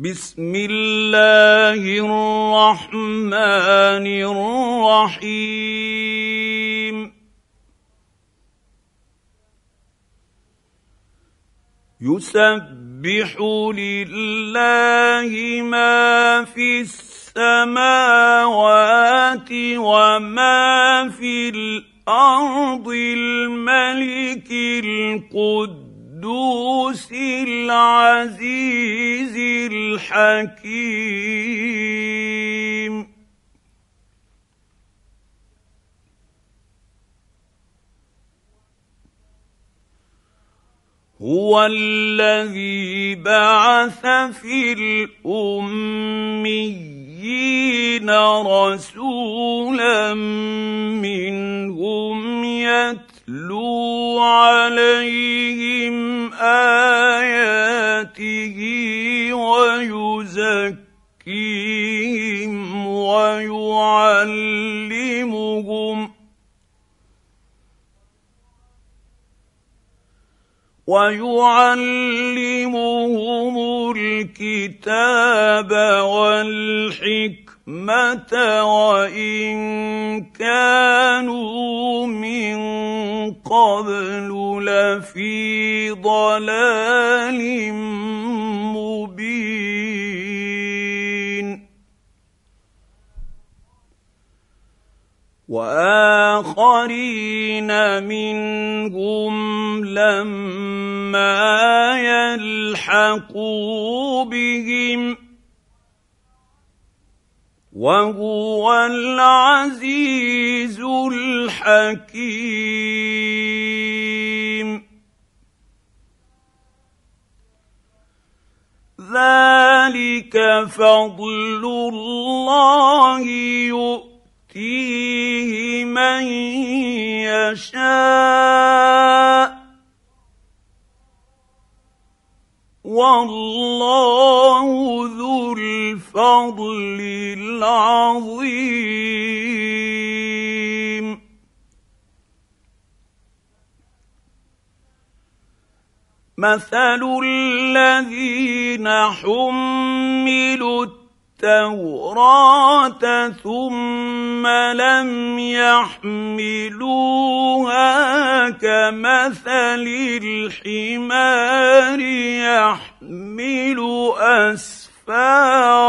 بسم الله الرحمن الرحيم يسبح لله ما في السماوات وما في الارض الملك القدوس العزيز الحكيم هو الذي بعث في الاميين رسولا منهم يتلو عليهم اياته ويعلمهم الكتاب والحكمه وان كانوا من قبل لفي ضلال مبين واخرين منهم لم ما يلحق بهم وهو العزيز الحكيم ذلك فضل الله يؤتيه من يشاء والله ذو الفضل العظيم مثل الذين حملوا التوراه ثم لم يحملوها كمثل الحمار يحمل اسفارا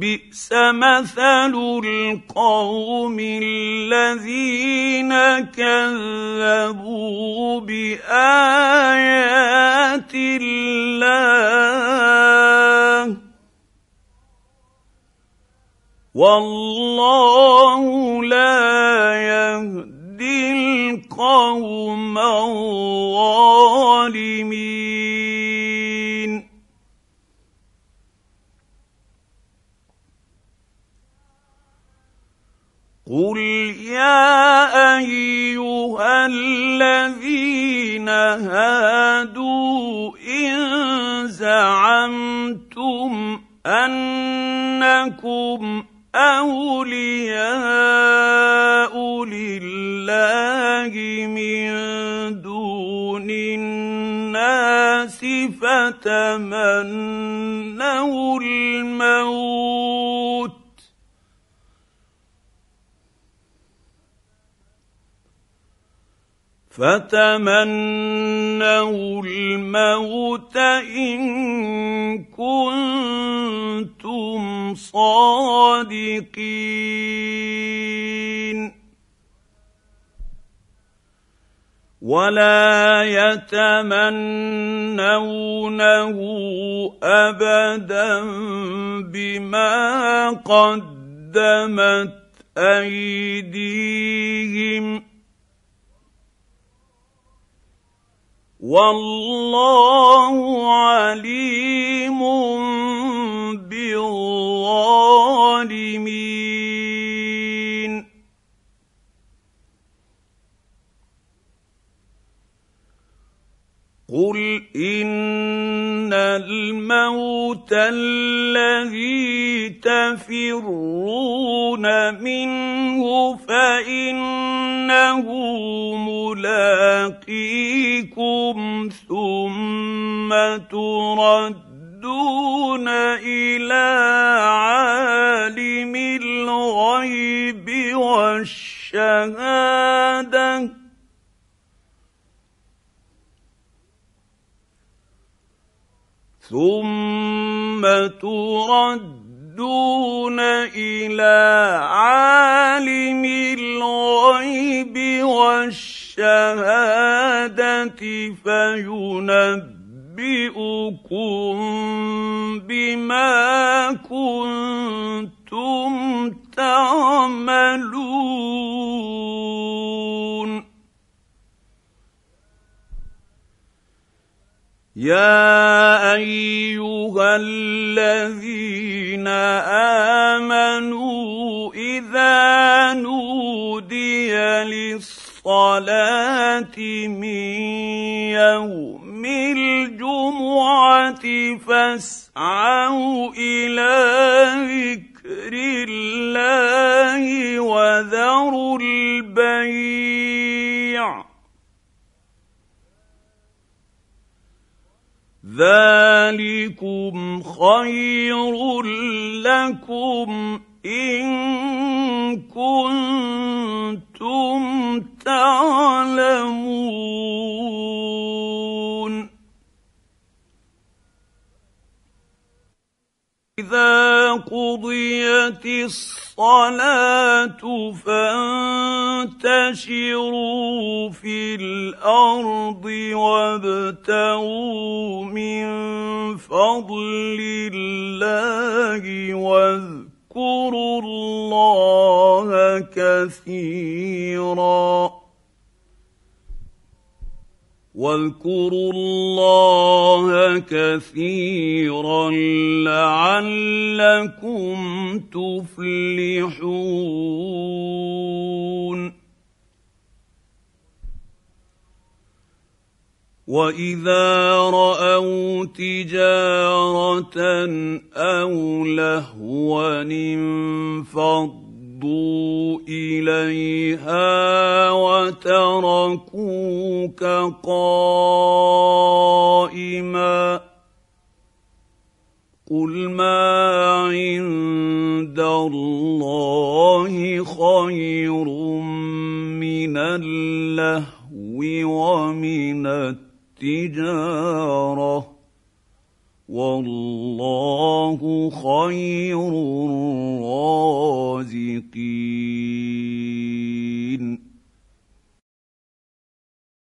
بئس مثل القوم الذين كذبوا بايات الله والله لا يهدي القوم الظالمين قل يا ايها الذين هادوا ان زعمتم انكم اولياء لله من دون الناس فتمنوا فتمنوا الموت ان كنتم صادقين ولا يتمنونه ابدا بما قدمت ايديهم والله عليم بالظالمين قل ان الموت الذي تفرون منه فان انه ملاقيكم ثم تردون الى عالم الغيب والشهاده ثم تردون الى عالم الغيب بالغيب والشهاده فينبئكم بما كنتم تعملون يا ايها الذين امنوا اذا نودي للصلاة من يوم الجمعة فاسعوا إلى ذكر الله وذروا البيع ذلكم خير لكم إن كنتم تعلمون إذا قضيت الصلاة فانتشروا في الأرض وابتغوا من فضل الله واذكروا واذكروا الله كثيرا واذكروا الله كثيرا لعلكم تفلحون واذا راوا تجاره او لهوا انفضوا اليها وتركوك قائما قل ما عند الله خير من اللهو ومن التقوى التجاره والله خير الرازقين